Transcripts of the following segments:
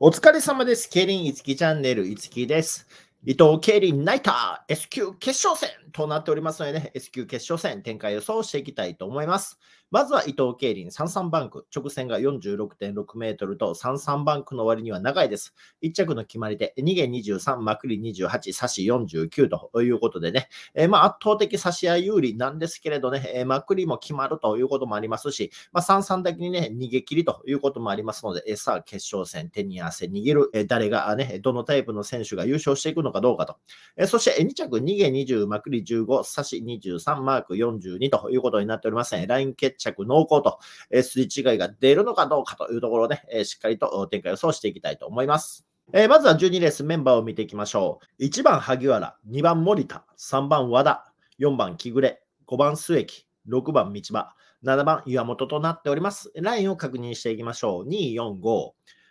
お疲れ様です。ケリンいつきチャンネルいつきです。伊藤競輪ナイター S 級決勝戦となっておりますのでね、S 級決勝戦展開予想していきたいと思います。まずは伊藤競輪33バンク、直線が46.6メートルと33バンクの割には長いです。1着の決まりで2限23、まくり28、差し49ということでね、えー、まあ圧倒的差し合い有利なんですけれどね、えー、まくりも決まるということもありますし、まあ、33だけにね、逃げ切りということもありますので、さあ決勝戦手に汗握る、えー、誰がね、どのタイプの選手が優勝していくのかかどうかと。えそして2着、逃げ20、まくり15、差し23、マーク42ということになっておりますね。ライン決着濃厚と、えすり違いが出るのかどうかというところで、えしっかりと展開予想していきたいと思います。えー、まずは12レースメンバーを見ていきましょう。1番萩原、2番森田、3番和田、4番木暮、5番末木、6番道場、7番岩本となっております。ラインを確認していきましょう。2、4、5。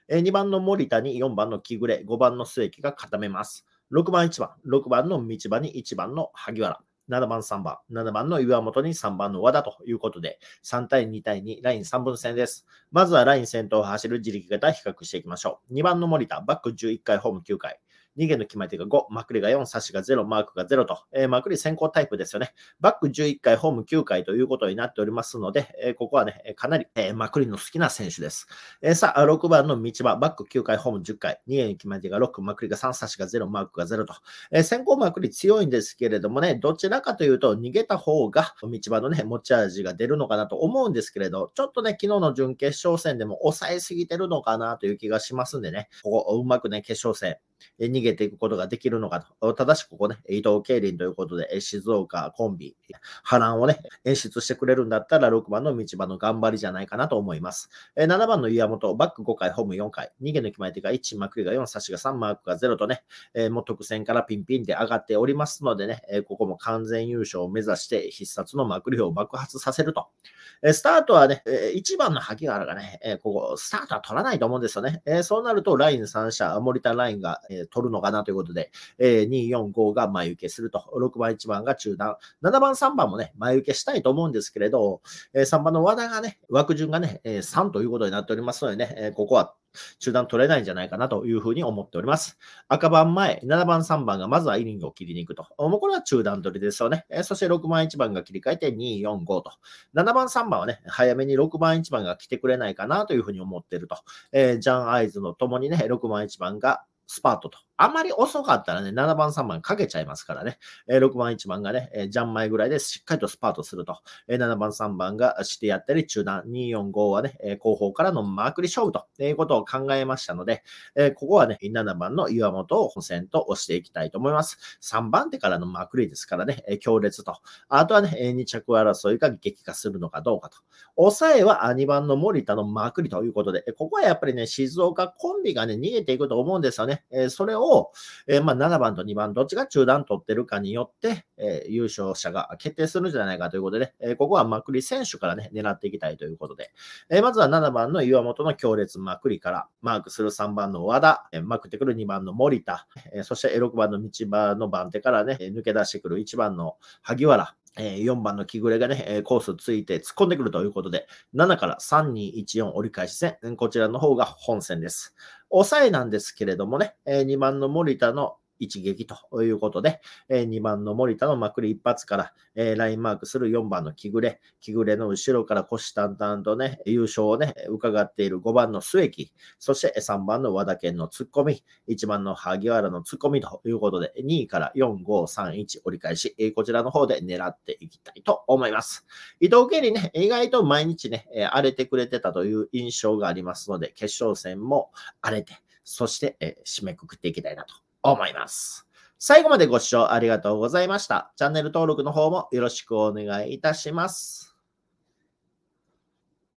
2番の森田に4番の木暮、5番の末木が固めます。6番1番、6番の道場に1番の萩原。7番3番、7番の岩本に3番の和田ということで、3対2対2、ライン3分戦です。まずはライン先頭を走る自力型比較していきましょう。2番の森田、バック11回、ホーム9回。逃げの決まり手が5、まくりが4、差しが0、マークが0と、えー、まくり先行タイプですよね。バック11回、ホーム9回ということになっておりますので、えー、ここはね、かなり、えー、まくりの好きな選手です。えー、さあ、6番の道場、バック9回、ホーム10回、逃げの決まり手が6、まくりが3、差しが0、マークが0と、えー、先行まくり強いんですけれどもね、どちらかというと、逃げた方が道場のね、持ち味が出るのかなと思うんですけれど、ちょっとね、昨日の準決勝戦でも抑えすぎてるのかなという気がしますんでね、ここうまくね、決勝戦、逃げていくことができるのかと。ただし、ここね、伊藤競輪ということで、静岡コンビ、波乱をね、演出してくれるんだったら、6番の道場の頑張りじゃないかなと思います。7番の岩本、バック5回、ホーム4回、逃げ抜き前手が1、マクりが4、差しが3、マークが0とね、もう特選からピンピンで上がっておりますのでね、ここも完全優勝を目指して、必殺のマクリを爆発させると。スタートはね、1番の萩原がね、ここ、スタートは取らないと思うんですよね。そうなると、ライン3社、森田ラインがえー、取るのかなということで、えー、2、4、5が前受けすると、6番、1番が中断、7番、3番もね、前受けしたいと思うんですけれど、えー、3番の和田がね、枠順がね、えー、3ということになっておりますのでね、えー、ここは中断取れないんじゃないかなというふうに思っております。赤番前、7番、3番がまずはイニングを切りに行くと。もうこれは中断取りですよね。えそして6番、1番が切り替えて2、4、5と。7番、3番はね、早めに6番、1番が来てくれないかなというふうに思ってると。えー、ジャン・アイズのともにね、6番、1番がスパートとあまり遅かったらね、7番、3番かけちゃいますからね、えー、6番、1番がね、えー、ジャンマイぐらいでしっかりとスパートすると、えー、7番、3番がしてやったり、中段、2、4、5はね、え後方からのマークリ勝負ということを考えましたので、えここはね、7番の岩本を補選と押していきたいと思います。3番手からのマークリですからね、え強烈と。あとはね、え2着争いが激化するのかどうかと。抑えは2番の森田のマークリということで、ここはやっぱりね、静岡コンビがね、逃げていくと思うんですよね。えそれをを、えー、まあ、7番と2番、どっちが中段取ってるかによって、えー、優勝者が決定するんじゃないかということでね、えー、ここはまくり選手からね、狙っていきたいということで、えまずは7番の岩本の強烈まくりから、マークする3番の和田、えまくってくる2番の森田、えそして6番の道場の番手からね、抜け出してくる1番の萩原、え4番の木暮がね、コースついて突っ込んでくるということで、7から3214折り返し戦、こちらの方が本戦です。抑えなんですけれどもね、え2番の森田の一撃ということで、え2番の森田のまくり一発から、えラインマークする4番の木暮、木暮の後ろから虎視眈々とね、優勝をね、伺っている5番の末木、そして3番の和田健の突っ込み、1番の萩原の突っ込みということで、2位から4、5、3、1折り返し、えこちらの方で狙っていきたいと思います。伊藤経理ね、意外と毎日ね、え荒れてくれてたという印象がありますので、決勝戦も荒れて、そして、え締めくくっていきたいなと思います。最後までご視聴ありがとうございました。チャンネル登録の方もよろしくお願いいたします。